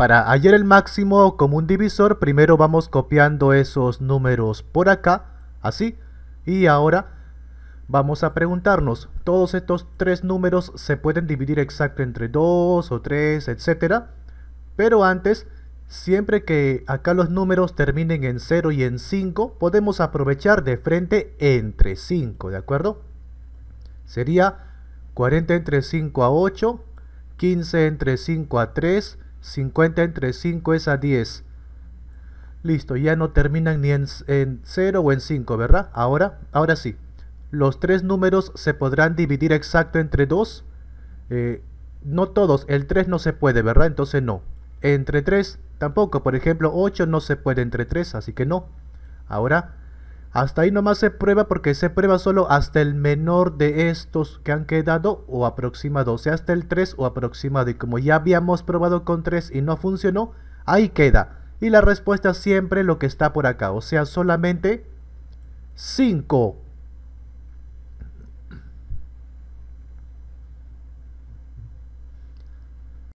Para hallar el máximo común divisor, primero vamos copiando esos números por acá, así. Y ahora vamos a preguntarnos, ¿todos estos tres números se pueden dividir exacto entre 2 o 3, etcétera? Pero antes, siempre que acá los números terminen en 0 y en 5, podemos aprovechar de frente entre 5, ¿de acuerdo? Sería 40 entre 5 a 8, 15 entre 5 a 3, 50 entre 5 es a 10. Listo, ya no terminan ni en, 0 o en 5, ¿verdad? Ahora, ahora sí. Los tres números se podrán dividir exacto entre 2. Eh, no todos, el 3 no se puede, ¿verdad? Entonces no. Entre 3 tampoco, por ejemplo, 8 no se puede entre 3, así que no. Ahora, hasta ahí nomás se prueba porque se prueba solo hasta el menor de estos que han quedado o aproximado, o sea, hasta el 3 o aproximado. Y como ya habíamos probado con 3 y no funcionó, ahí queda. Y la respuesta siempre lo que está por acá, o sea, solamente 5.